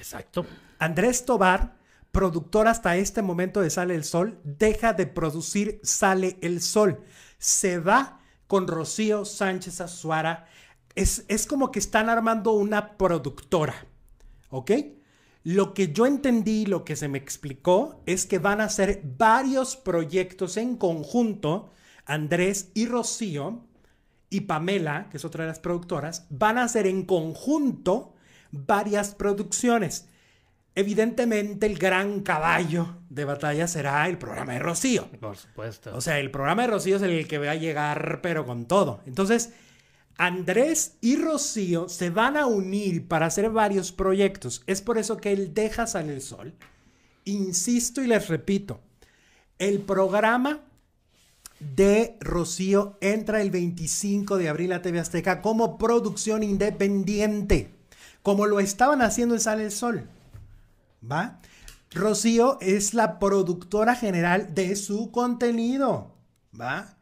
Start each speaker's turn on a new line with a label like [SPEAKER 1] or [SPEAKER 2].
[SPEAKER 1] Exacto. Andrés Tobar, productor hasta este momento de Sale el Sol, deja de producir Sale el Sol. Se va con Rocío Sánchez Azuara. Es, como que están armando una productora. ¿Ok? Lo que yo entendí, lo que se me explicó, es que van a hacer varios proyectos en conjunto. Andrés y Rocío y Pamela, que es otra de las productoras, van a hacer en conjunto varias producciones. Evidentemente el gran caballo de batalla será el programa de Rocío.
[SPEAKER 2] Por supuesto.
[SPEAKER 1] O sea, el programa de Rocío es el que va a llegar, pero con todo. Entonces, Andrés y Rocío se van a unir para hacer varios proyectos. Es por eso que él deja salir el sol. Insisto y les repito, el programa de Rocío entra el 25 de abril a TV Azteca como producción independiente como lo estaban haciendo en Sale el Sol. ¿Va? Rocío es la productora general de su contenido. ¿Va?